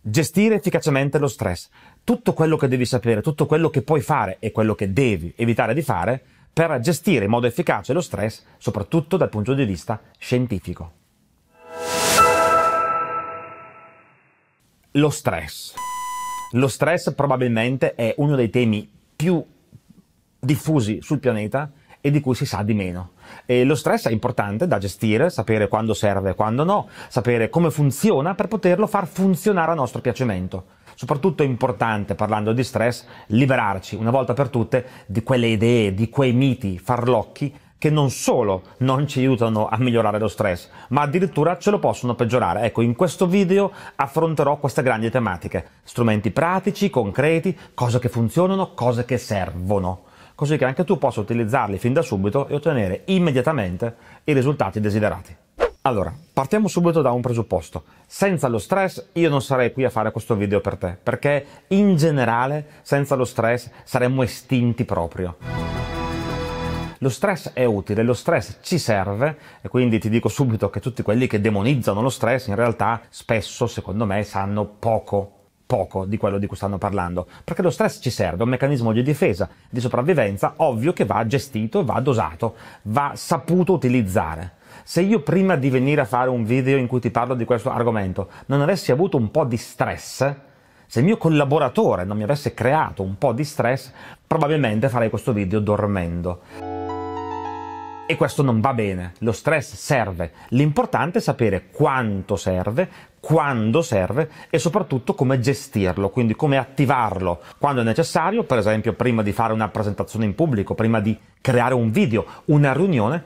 Gestire efficacemente lo stress. Tutto quello che devi sapere, tutto quello che puoi fare e quello che devi evitare di fare per gestire in modo efficace lo stress, soprattutto dal punto di vista scientifico. Lo stress. Lo stress probabilmente è uno dei temi più diffusi sul pianeta e di cui si sa di meno. E lo stress è importante da gestire, sapere quando serve e quando no, sapere come funziona per poterlo far funzionare a nostro piacimento. Soprattutto è importante, parlando di stress, liberarci una volta per tutte di quelle idee, di quei miti farlocchi che non solo non ci aiutano a migliorare lo stress, ma addirittura ce lo possono peggiorare. Ecco, in questo video affronterò queste grandi tematiche, strumenti pratici, concreti, cose che funzionano, cose che servono così che anche tu possa utilizzarli fin da subito e ottenere immediatamente i risultati desiderati. Allora, partiamo subito da un presupposto. Senza lo stress io non sarei qui a fare questo video per te, perché in generale senza lo stress saremmo estinti proprio lo stress è utile, lo stress ci serve e quindi ti dico subito che tutti quelli che demonizzano lo stress in realtà spesso, secondo me, sanno poco poco di quello di cui stanno parlando, perché lo stress ci serve, è un meccanismo di difesa, di sopravvivenza, ovvio che va gestito, va dosato, va saputo utilizzare. Se io prima di venire a fare un video in cui ti parlo di questo argomento non avessi avuto un po' di stress, se il mio collaboratore non mi avesse creato un po' di stress, probabilmente farei questo video dormendo e questo non va bene. Lo stress serve, l'importante è sapere quanto serve, quando serve e soprattutto come gestirlo, quindi come attivarlo quando è necessario, per esempio prima di fare una presentazione in pubblico, prima di creare un video, una riunione,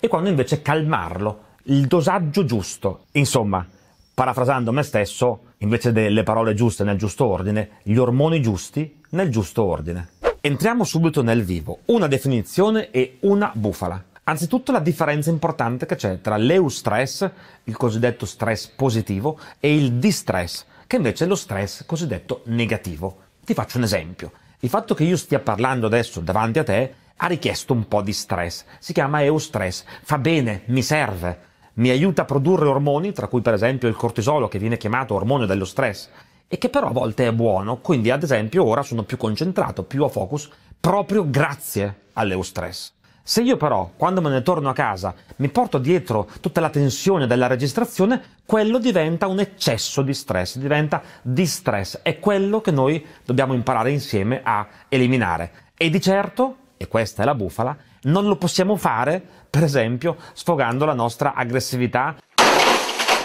e quando invece calmarlo, il dosaggio giusto. Insomma, parafrasando me stesso, invece delle parole giuste nel giusto ordine, gli ormoni giusti nel giusto ordine. Entriamo subito nel vivo, una definizione e una bufala. Anzitutto la differenza importante che c'è tra l'eustress, il cosiddetto stress positivo, e il distress, che invece è lo stress cosiddetto negativo. Ti faccio un esempio. Il fatto che io stia parlando adesso davanti a te ha richiesto un po' di stress. Si chiama eustress. Fa bene, mi serve. Mi aiuta a produrre ormoni, tra cui per esempio il cortisolo, che viene chiamato ormone dello stress, e che però a volte è buono. Quindi, ad esempio, ora sono più concentrato, più a focus, proprio grazie all'eustress. Se io però, quando me ne torno a casa, mi porto dietro tutta la tensione della registrazione, quello diventa un eccesso di stress, diventa distress. È quello che noi dobbiamo imparare insieme a eliminare. E di certo, e questa è la bufala, non lo possiamo fare, per esempio, sfogando la nostra aggressività,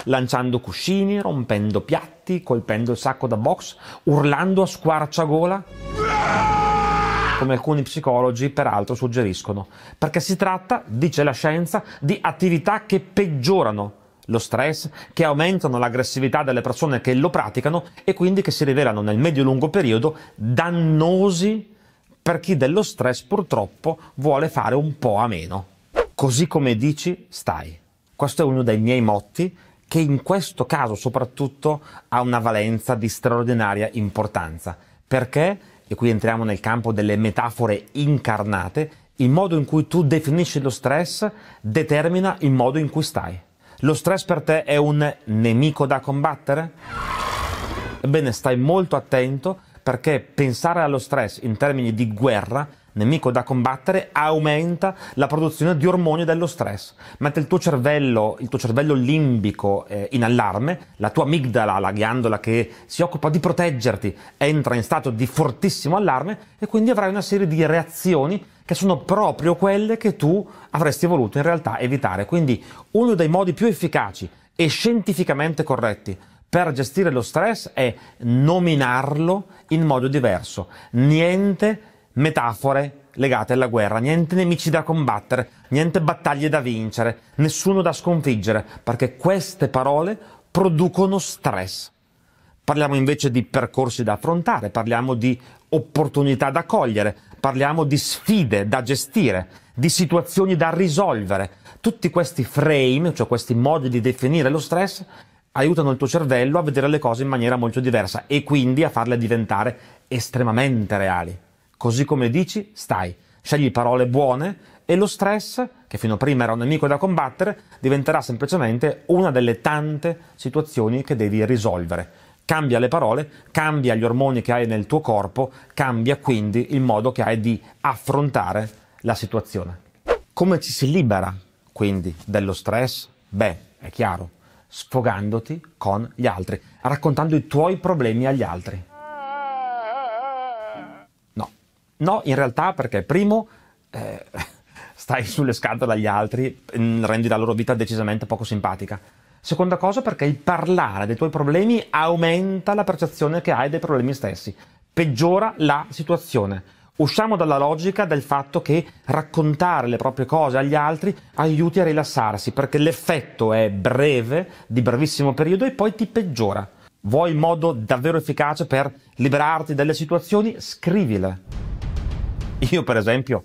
lanciando cuscini, rompendo piatti, colpendo il sacco da box, urlando a squarciagola come alcuni psicologi peraltro suggeriscono, perché si tratta, dice la scienza, di attività che peggiorano lo stress, che aumentano l'aggressività delle persone che lo praticano e quindi che si rivelano nel medio-lungo periodo dannosi per chi dello stress purtroppo vuole fare un po' a meno. Così come dici, stai. Questo è uno dei miei motti che in questo caso soprattutto ha una valenza di straordinaria importanza. Perché? e qui entriamo nel campo delle metafore incarnate, il modo in cui tu definisci lo stress determina il modo in cui stai. Lo stress per te è un nemico da combattere? Ebbene, stai molto attento perché pensare allo stress in termini di guerra nemico da combattere, aumenta la produzione di ormoni dello stress. Mette il tuo cervello, il tuo cervello limbico eh, in allarme, la tua amigdala, la ghiandola che si occupa di proteggerti, entra in stato di fortissimo allarme e quindi avrai una serie di reazioni che sono proprio quelle che tu avresti voluto in realtà evitare. Quindi uno dei modi più efficaci e scientificamente corretti per gestire lo stress è nominarlo in modo diverso. Niente metafore legate alla guerra, niente nemici da combattere, niente battaglie da vincere, nessuno da sconfiggere, perché queste parole producono stress. Parliamo invece di percorsi da affrontare, parliamo di opportunità da cogliere, parliamo di sfide da gestire, di situazioni da risolvere. Tutti questi frame, cioè questi modi di definire lo stress, aiutano il tuo cervello a vedere le cose in maniera molto diversa e quindi a farle diventare estremamente reali così come dici, stai. Scegli parole buone e lo stress, che fino a prima era un nemico da combattere, diventerà semplicemente una delle tante situazioni che devi risolvere. Cambia le parole, cambia gli ormoni che hai nel tuo corpo, cambia quindi il modo che hai di affrontare la situazione. Come ci si libera quindi dello stress? Beh, è chiaro, sfogandoti con gli altri, raccontando i tuoi problemi agli altri. No, in realtà perché primo eh, stai sulle scatole agli altri, mm, rendi la loro vita decisamente poco simpatica. Seconda cosa perché il parlare dei tuoi problemi aumenta la percezione che hai dei problemi stessi, peggiora la situazione. Usciamo dalla logica del fatto che raccontare le proprie cose agli altri aiuti a rilassarsi, perché l'effetto è breve, di brevissimo periodo e poi ti peggiora. Vuoi un modo davvero efficace per liberarti dalle situazioni? Scrivile. Io, per esempio,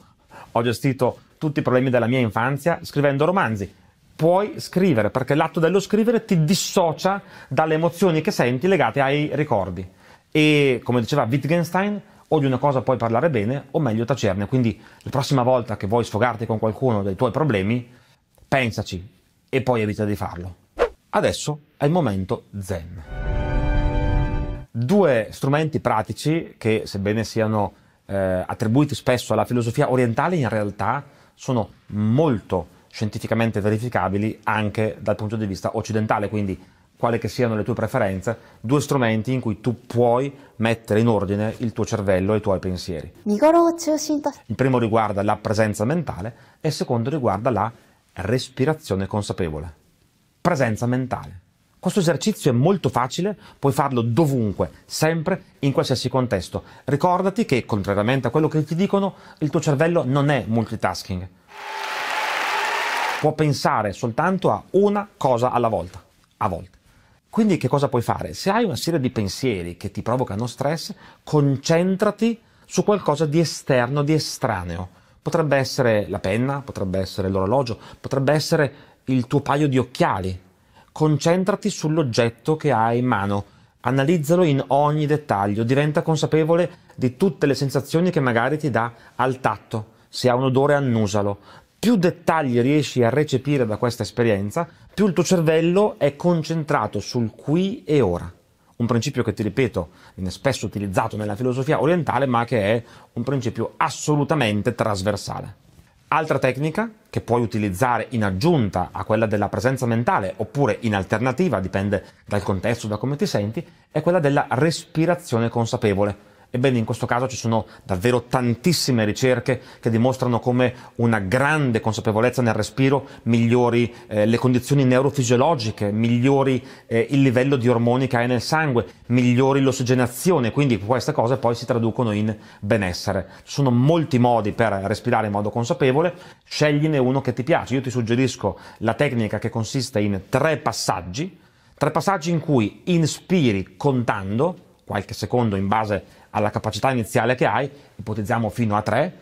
ho gestito tutti i problemi della mia infanzia scrivendo romanzi. Puoi scrivere, perché l'atto dello scrivere ti dissocia dalle emozioni che senti legate ai ricordi. E, come diceva Wittgenstein, o di una cosa puoi parlare bene, o meglio tacerne. Quindi, la prossima volta che vuoi sfogarti con qualcuno dei tuoi problemi, pensaci e poi evita di farlo. Adesso è il momento zen. Due strumenti pratici che, sebbene siano eh, attribuiti spesso alla filosofia orientale in realtà sono molto scientificamente verificabili anche dal punto di vista occidentale, quindi quale che siano le tue preferenze, due strumenti in cui tu puoi mettere in ordine il tuo cervello e i tuoi pensieri. Il primo riguarda la presenza mentale e il secondo riguarda la respirazione consapevole. Presenza mentale. Questo esercizio è molto facile, puoi farlo dovunque, sempre, in qualsiasi contesto. Ricordati che, contrariamente a quello che ti dicono, il tuo cervello non è multitasking. Può pensare soltanto a una cosa alla volta, a volte. Quindi che cosa puoi fare? Se hai una serie di pensieri che ti provocano stress, concentrati su qualcosa di esterno, di estraneo. Potrebbe essere la penna, potrebbe essere l'orologio, potrebbe essere il tuo paio di occhiali, Concentrati sull'oggetto che hai in mano, analizzalo in ogni dettaglio, diventa consapevole di tutte le sensazioni che magari ti dà al tatto. Se ha un odore, annusalo. Più dettagli riesci a recepire da questa esperienza, più il tuo cervello è concentrato sul qui e ora un principio che, ti ripeto, viene spesso utilizzato nella filosofia orientale, ma che è un principio assolutamente trasversale. Altra tecnica che puoi utilizzare in aggiunta a quella della presenza mentale oppure in alternativa, dipende dal contesto, da come ti senti, è quella della respirazione consapevole Ebbene, in questo caso ci sono davvero tantissime ricerche che dimostrano come una grande consapevolezza nel respiro migliori eh, le condizioni neurofisiologiche, migliori eh, il livello di ormoni che hai nel sangue, migliori l'ossigenazione, quindi queste cose poi si traducono in benessere. Ci sono molti modi per respirare in modo consapevole, scegliene uno che ti piace. Io ti suggerisco la tecnica che consiste in tre passaggi, tre passaggi in cui inspiri contando qualche secondo in base alla capacità iniziale che hai, ipotizziamo fino a 3.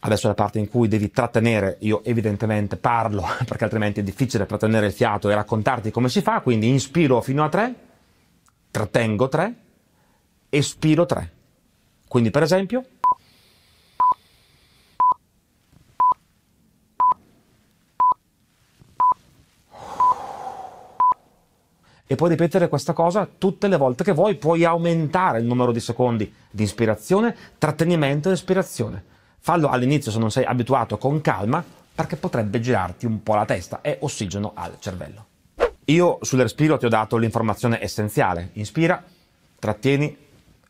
Adesso è la parte in cui devi trattenere, io evidentemente parlo perché altrimenti è difficile trattenere il fiato e raccontarti come si fa, quindi inspiro fino a 3, trattengo 3, espiro 3. Quindi per esempio e puoi ripetere questa cosa tutte le volte che vuoi, puoi aumentare il numero di secondi di inspirazione, trattenimento e respirazione. Fallo all'inizio se non sei abituato con calma, perché potrebbe girarti un po' la testa e ossigeno al cervello. Io sul respiro ti ho dato l'informazione essenziale. Inspira, trattieni,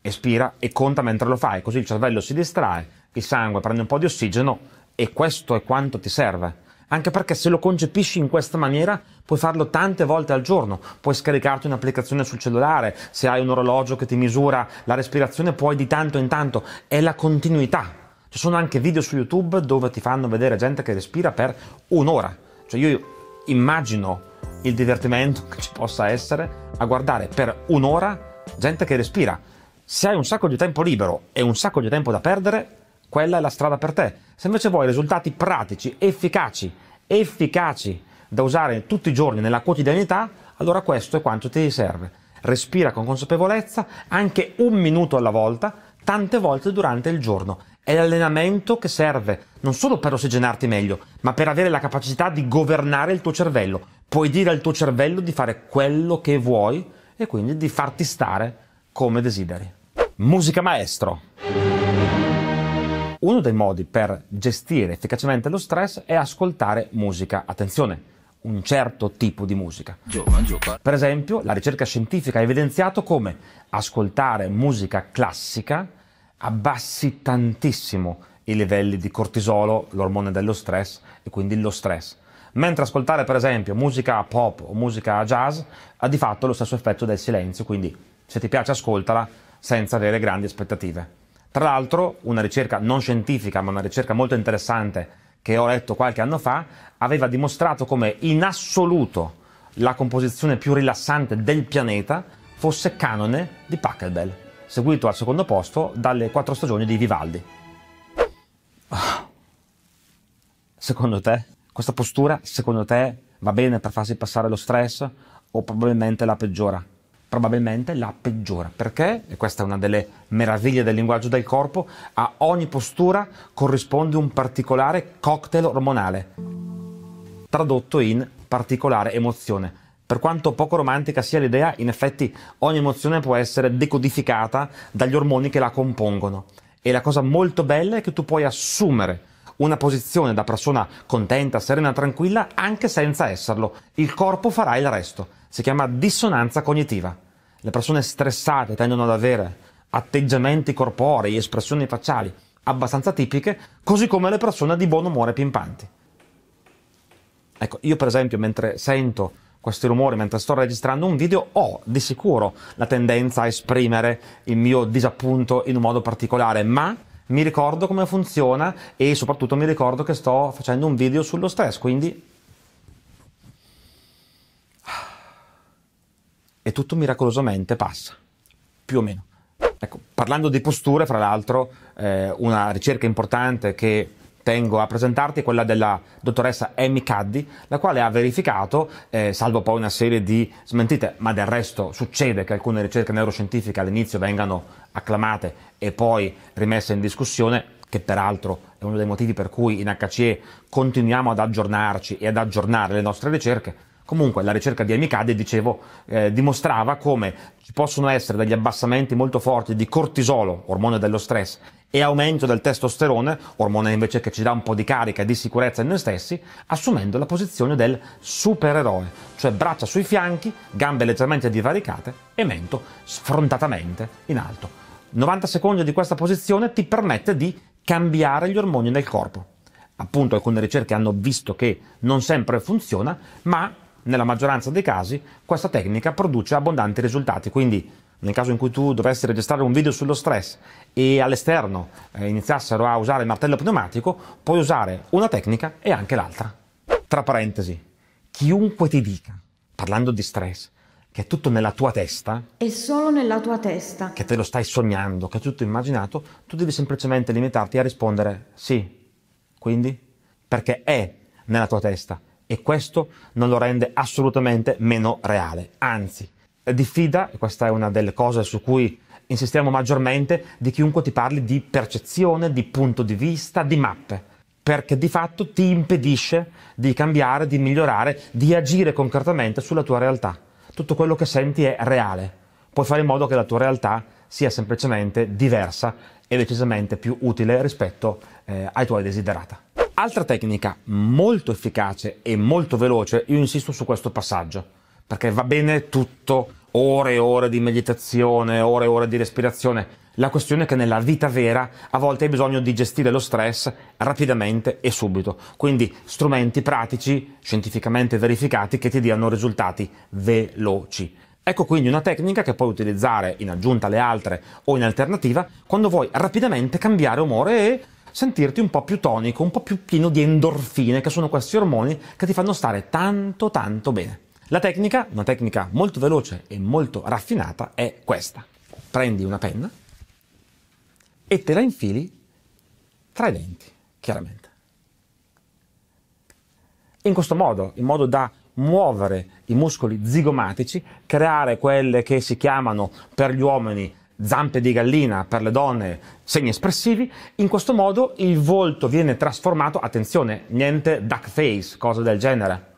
espira e conta mentre lo fai, così il cervello si distrae, il sangue prende un po' di ossigeno e questo è quanto ti serve anche perché se lo concepisci in questa maniera puoi farlo tante volte al giorno, puoi scaricarti un'applicazione sul cellulare, se hai un orologio che ti misura la respirazione puoi di tanto in tanto, è la continuità. Ci sono anche video su YouTube dove ti fanno vedere gente che respira per un'ora, cioè io immagino il divertimento che ci possa essere a guardare per un'ora gente che respira. Se hai un sacco di tempo libero e un sacco di tempo da perdere, quella è la strada per te. Se invece vuoi risultati pratici, efficaci, efficaci da usare tutti i giorni nella quotidianità, allora questo è quanto ti serve. Respira con consapevolezza, anche un minuto alla volta, tante volte durante il giorno. È l'allenamento che serve non solo per ossigenarti meglio, ma per avere la capacità di governare il tuo cervello. Puoi dire al tuo cervello di fare quello che vuoi e quindi di farti stare come desideri. Musica maestro uno dei modi per gestire efficacemente lo stress è ascoltare musica. Attenzione! un certo tipo di musica. Per esempio, la ricerca scientifica ha evidenziato come ascoltare musica classica abbassi tantissimo i livelli di cortisolo, l'ormone dello stress e quindi lo stress. Mentre ascoltare per esempio musica pop o musica jazz ha di fatto lo stesso effetto del silenzio, quindi se ti piace ascoltala senza avere grandi aspettative. Tra l'altro una ricerca non scientifica, ma una ricerca molto interessante che ho letto qualche anno fa, aveva dimostrato come in assoluto la composizione più rilassante del pianeta fosse Canone di Pachelbel, seguito al secondo posto dalle quattro stagioni di Vivaldi. Ah, secondo te, questa postura, secondo te, va bene per farsi passare lo stress o probabilmente la peggiora? probabilmente la peggiore, perché, e questa è una delle meraviglie del linguaggio del corpo, a ogni postura corrisponde un particolare cocktail ormonale, tradotto in particolare emozione. Per quanto poco romantica sia l'idea, in effetti ogni emozione può essere decodificata dagli ormoni che la compongono. E la cosa molto bella è che tu puoi assumere una posizione da persona contenta, serena, tranquilla, anche senza esserlo. Il corpo farà il resto si chiama dissonanza cognitiva. Le persone stressate tendono ad avere atteggiamenti corporei, espressioni facciali abbastanza tipiche, così come le persone di buon umore pimpanti. Ecco, io per esempio mentre sento questi rumori, mentre sto registrando un video, ho di sicuro la tendenza a esprimere il mio disappunto in un modo particolare, ma mi ricordo come funziona e soprattutto mi ricordo che sto facendo un video sullo stress, quindi e tutto miracolosamente passa, più o meno. Ecco, parlando di posture, fra l'altro, eh, una ricerca importante che tengo a presentarti è quella della dottoressa Amy Caddy, la quale ha verificato, eh, salvo poi una serie di smentite, ma del resto succede che alcune ricerche neuroscientifiche all'inizio vengano acclamate e poi rimesse in discussione, che peraltro è uno dei motivi per cui in HCE continuiamo ad aggiornarci e ad aggiornare le nostre ricerche Comunque la ricerca di Amicade, dicevo, eh, dimostrava come ci possono essere degli abbassamenti molto forti di cortisolo, ormone dello stress, e aumento del testosterone, ormone invece che ci dà un po' di carica e di sicurezza in noi stessi, assumendo la posizione del supereroe, cioè braccia sui fianchi, gambe leggermente divaricate e mento sfrontatamente in alto. 90 secondi di questa posizione ti permette di cambiare gli ormoni nel corpo. Appunto alcune ricerche hanno visto che non sempre funziona, ma nella maggioranza dei casi questa tecnica produce abbondanti risultati, quindi nel caso in cui tu dovessi registrare un video sullo stress e all'esterno eh, iniziassero a usare il martello pneumatico, puoi usare una tecnica e anche l'altra. Tra parentesi, chiunque ti dica, parlando di stress, che è tutto nella tua testa. È solo nella tua testa. Che te lo stai sognando, che è tutto immaginato, tu devi semplicemente limitarti a rispondere sì. Quindi? Perché è nella tua testa e questo non lo rende assolutamente meno reale, anzi diffida, e questa è una delle cose su cui insistiamo maggiormente, di chiunque ti parli di percezione, di punto di vista, di mappe, perché di fatto ti impedisce di cambiare, di migliorare, di agire concretamente sulla tua realtà. Tutto quello che senti è reale, puoi fare in modo che la tua realtà sia semplicemente diversa e decisamente più utile rispetto eh, ai tuoi desiderata. Altra tecnica molto efficace e molto veloce, io insisto su questo passaggio, perché va bene tutto, ore e ore di meditazione, ore e ore di respirazione. La questione è che nella vita vera a volte hai bisogno di gestire lo stress rapidamente e subito. Quindi strumenti pratici, scientificamente verificati, che ti diano risultati veloci. Ecco quindi una tecnica che puoi utilizzare in aggiunta alle altre o in alternativa quando vuoi rapidamente cambiare umore e sentirti un po' più tonico, un po' più pieno di endorfine, che sono questi ormoni che ti fanno stare tanto tanto bene. La tecnica, una tecnica molto veloce e molto raffinata, è questa. Prendi una penna e te la infili tra i denti, chiaramente. In questo modo, in modo da muovere i muscoli zigomatici, creare quelle che si chiamano per gli uomini zampe di gallina per le donne, segni espressivi, in questo modo il volto viene trasformato, attenzione, niente duck face, cose del genere.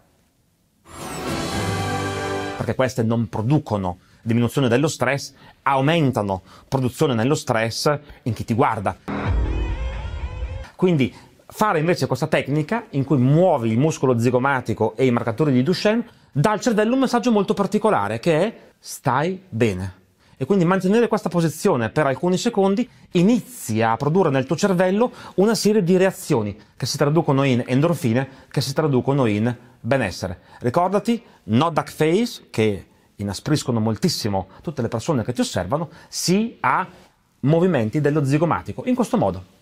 Perché queste non producono diminuzione dello stress, aumentano produzione nello stress in chi ti guarda. Quindi fare invece questa tecnica in cui muovi il muscolo zigomatico e i marcatori di Duchenne dà al cervello un messaggio molto particolare che è stai bene. E quindi mantenere questa posizione per alcuni secondi inizia a produrre nel tuo cervello una serie di reazioni che si traducono in endorfine, che si traducono in benessere. Ricordati, no duck face, che inaspriscono moltissimo tutte le persone che ti osservano, si ha movimenti dello zigomatico, in questo modo.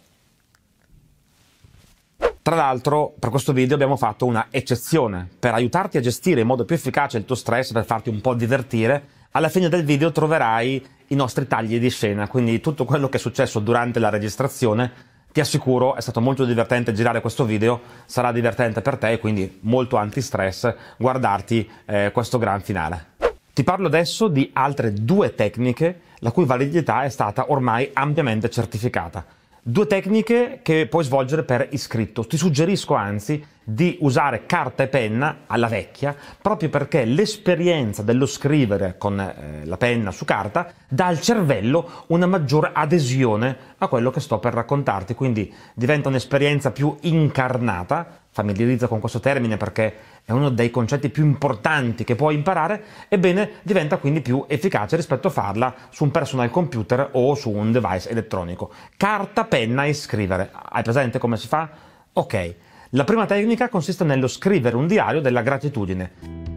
Tra l'altro, per questo video abbiamo fatto una eccezione per aiutarti a gestire in modo più efficace il tuo stress, per farti un po' divertire alla fine del video troverai i nostri tagli di scena, quindi tutto quello che è successo durante la registrazione. Ti assicuro, è stato molto divertente girare questo video, sarà divertente per te e quindi molto anti-stress guardarti eh, questo gran finale. Ti parlo adesso di altre due tecniche la cui validità è stata ormai ampiamente certificata. Due tecniche che puoi svolgere per iscritto. Ti suggerisco anzi di usare carta e penna alla vecchia, proprio perché l'esperienza dello scrivere con eh, la penna su carta dà al cervello una maggiore adesione a quello che sto per raccontarti, quindi diventa un'esperienza più incarnata familiarizza con questo termine perché è uno dei concetti più importanti che puoi imparare, ebbene diventa quindi più efficace rispetto a farla su un personal computer o su un device elettronico. Carta, penna e scrivere. Hai presente come si fa? Ok. La prima tecnica consiste nello scrivere un diario della gratitudine.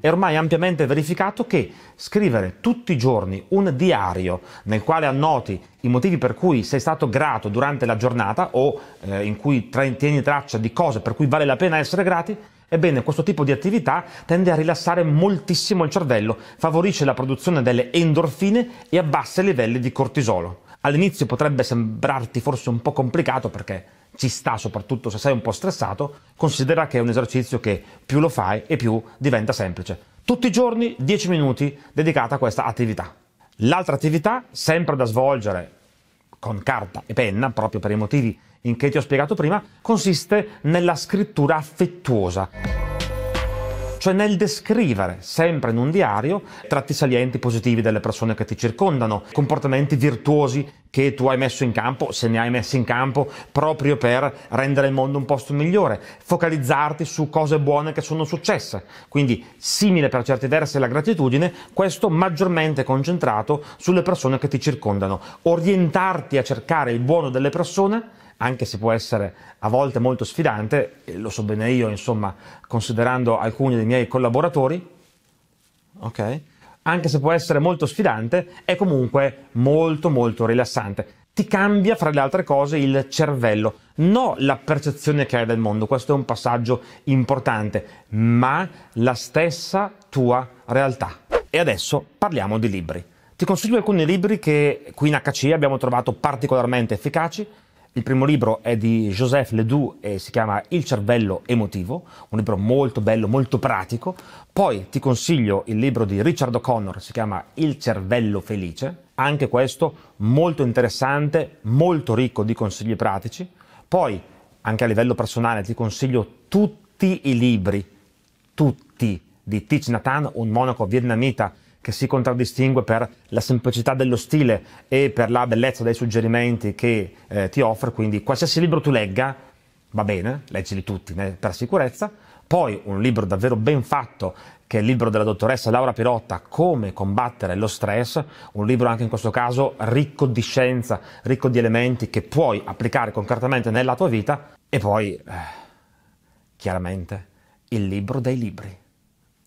È ormai ampiamente verificato che scrivere tutti i giorni un diario nel quale annoti i motivi per cui sei stato grato durante la giornata o eh, in cui tra- tieni traccia di cose per cui vale la pena essere grati, Ebbene, questo tipo di attività tende a rilassare moltissimo il cervello, favorisce la produzione delle endorfine e abbassa i livelli di cortisolo. All'inizio potrebbe sembrarti forse un po' complicato perché ci sta, soprattutto se sei un po' stressato, considera che è un esercizio che più lo fai e più diventa semplice. Tutti i giorni 10 minuti dedicata a questa attività. L'altra attività, sempre da svolgere con carta e penna, proprio per i motivi in che ti ho spiegato prima, consiste nella scrittura affettuosa cioè nel descrivere, sempre in un diario, tratti salienti positivi delle persone che ti circondano, comportamenti virtuosi che tu hai messo in campo, se ne hai messi in campo, proprio per rendere il mondo un posto migliore, focalizzarti su cose buone che sono successe. Quindi, simile per certi versi alla gratitudine, questo maggiormente concentrato sulle persone che ti circondano, orientarti a cercare il buono delle persone anche se può essere a volte molto sfidante, lo so bene io, insomma, considerando alcuni dei miei collaboratori, ok? Anche se può essere molto sfidante, è comunque molto molto rilassante. Ti cambia, fra le altre cose, il cervello, non la percezione che hai del mondo, questo è un passaggio importante, ma la stessa tua realtà. E adesso parliamo di libri. Ti consiglio alcuni libri che qui in HC abbiamo trovato particolarmente efficaci il primo libro è di Joseph Ledoux e si chiama Il cervello emotivo, un libro molto bello, molto pratico. Poi ti consiglio il libro di Richard O'Connor, si chiama Il cervello felice, anche questo molto interessante, molto ricco di consigli pratici. Poi, anche a livello personale, ti consiglio tutti i libri, tutti, di Thich Nhat Hanh, un monaco vietnamita che si contraddistingue per la semplicità dello stile e per la bellezza dei suggerimenti che eh, ti offre, quindi qualsiasi libro tu legga, va bene, leggili tutti né, per sicurezza, poi un libro davvero ben fatto, che è il libro della dottoressa Laura Pirotta, Come combattere lo stress, un libro anche in questo caso ricco di scienza, ricco di elementi che puoi applicare concretamente nella tua vita, e poi, eh, chiaramente, il libro dei libri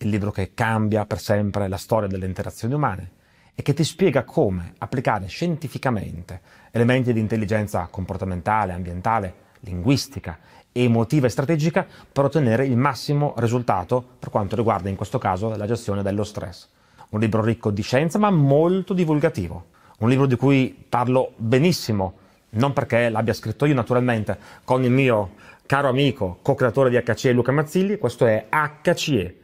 il libro che cambia per sempre la storia delle interazioni umane e che ti spiega come applicare scientificamente elementi di intelligenza comportamentale, ambientale, linguistica, emotiva e strategica per ottenere il massimo risultato per quanto riguarda in questo caso la gestione dello stress. Un libro ricco di scienza ma molto divulgativo, un libro di cui parlo benissimo, non perché l'abbia scritto io naturalmente, con il mio caro amico, co-creatore di HCE Luca Mazzilli, questo è HCE,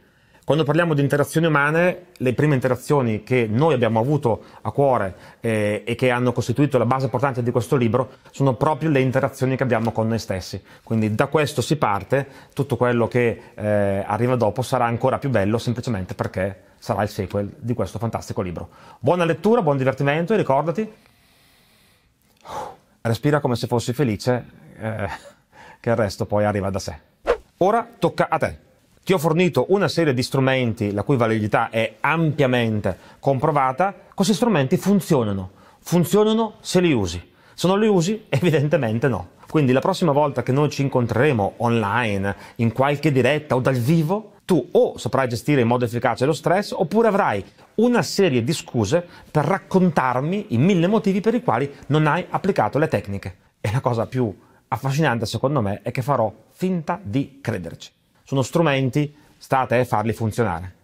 quando parliamo di interazioni umane, le prime interazioni che noi abbiamo avuto a cuore eh, e che hanno costituito la base portante di questo libro sono proprio le interazioni che abbiamo con noi stessi. Quindi da questo si parte, tutto quello che eh, arriva dopo sarà ancora più bello semplicemente perché sarà il sequel di questo fantastico libro. Buona lettura, buon divertimento e ricordati, respira come se fossi felice, eh, che il resto poi arriva da sé. Ora tocca a te ti ho fornito una serie di strumenti la cui validità è ampiamente comprovata, questi strumenti funzionano. Funzionano se li usi. Se non li usi, evidentemente no. Quindi la prossima volta che noi ci incontreremo online, in qualche diretta o dal vivo, tu o saprai gestire in modo efficace lo stress oppure avrai una serie di scuse per raccontarmi i mille motivi per i quali non hai applicato le tecniche. E la cosa più affascinante secondo me è che farò finta di crederci sono strumenti, sta a te farli funzionare.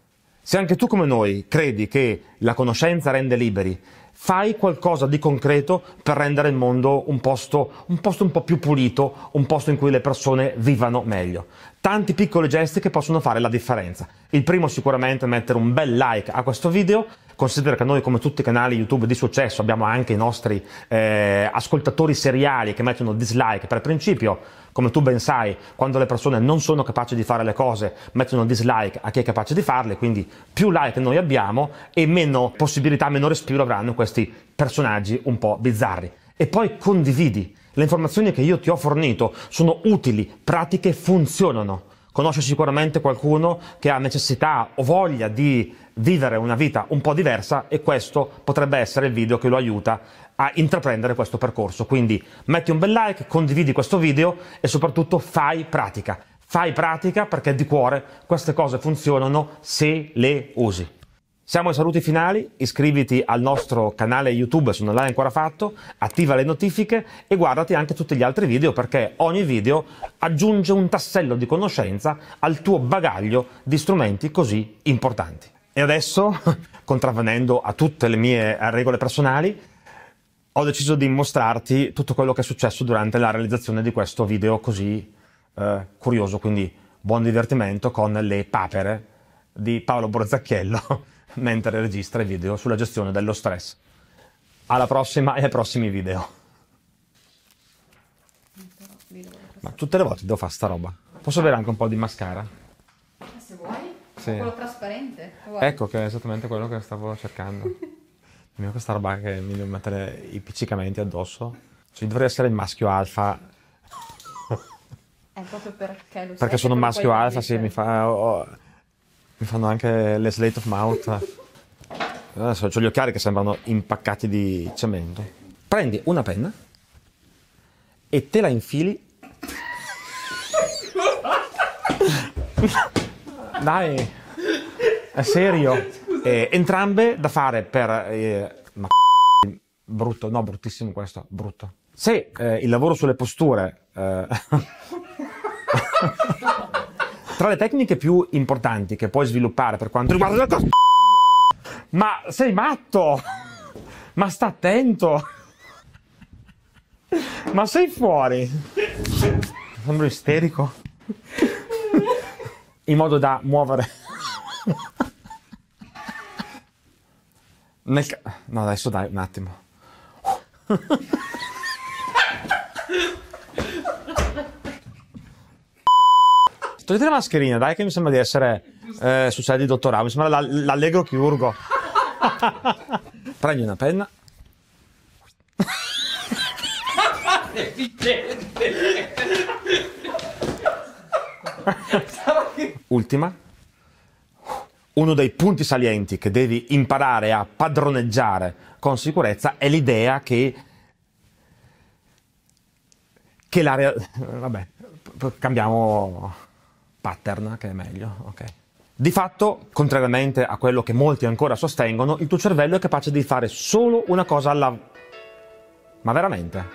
Se anche tu come noi credi che la conoscenza rende liberi fai qualcosa di concreto per rendere il mondo un posto, un posto un po' più pulito, un posto in cui le persone vivano meglio. Tanti piccoli gesti che possono fare la differenza. Il primo sicuramente è mettere un bel like a questo video, Considera che noi, come tutti i canali YouTube di successo, abbiamo anche i nostri eh, ascoltatori seriali che mettono dislike per principio. Come tu ben sai, quando le persone non sono capaci di fare le cose, mettono dislike a chi è capace di farle, quindi più like noi abbiamo e meno possibilità, meno respiro avranno queste questi personaggi un po' bizzarri. E poi condividi. Le informazioni che io ti ho fornito sono utili, pratiche, funzionano. Conosci sicuramente qualcuno che ha necessità o voglia di vivere una vita un po' diversa e questo potrebbe essere il video che lo aiuta a intraprendere questo percorso. Quindi metti un bel like, condividi questo video e soprattutto fai pratica. Fai pratica perché di cuore queste cose funzionano se le usi. Siamo ai saluti finali, iscriviti al nostro canale YouTube se non l'hai ancora fatto, attiva le notifiche e guardati anche tutti gli altri video perché ogni video aggiunge un tassello di conoscenza al tuo bagaglio di strumenti così importanti. E adesso, contravvenendo a tutte le mie regole personali, ho deciso di mostrarti tutto quello che è successo durante la realizzazione di questo video così eh, curioso, quindi buon divertimento con le papere di Paolo Borzacchiello. mentre registra i video sulla gestione dello stress. Alla prossima e ai prossimi video. Ma tutte le volte devo fare sta roba. Posso avere anche un po' di mascara? Se vuoi. Sì. Quello trasparente. Ecco che è esattamente quello che stavo cercando. Almeno questa roba che mi devo mettere i piccicamenti addosso. Cioè dovrei essere il maschio alfa. È proprio perché lo Perché sono maschio alfa, sì, mi fa... Oh, oh. Mi fanno anche le slate of mouth. Adesso ho gli occhiali che sembrano impaccati di cemento. Prendi una penna e te la infili. Dai, è serio. Eh, entrambe da fare per. Eh, ma brutto, no, bruttissimo questo, brutto. Se eh, il lavoro sulle posture. Eh, Tra le tecniche più importanti che puoi sviluppare per quanto riguarda la tua... Ma sei matto! Ma sta attento! Ma sei fuori! Sembro isterico. In modo da muovere... Nel... No, adesso dai, un attimo. Togliete la mascherina, dai, che mi sembra di essere eh, su sede di dottorato. Mi sembra l'all- l'allegro chirurgo. Prendi una penna. Ultima. Uno dei punti salienti che devi imparare a padroneggiare con sicurezza è l'idea che, che la realtà... Vabbè, cambiamo pattern, che è meglio. ok. Di fatto, contrariamente a quello che molti ancora sostengono, il tuo cervello è capace di fare solo una cosa alla... Ma veramente?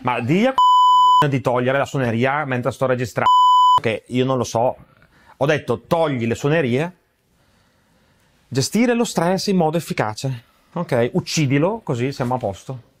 Ma di a c***o di togliere la suoneria mentre sto registrando, che io non lo so. Ho detto togli le suonerie, gestire lo stress in modo efficace. Ok, uccidilo, così siamo a posto.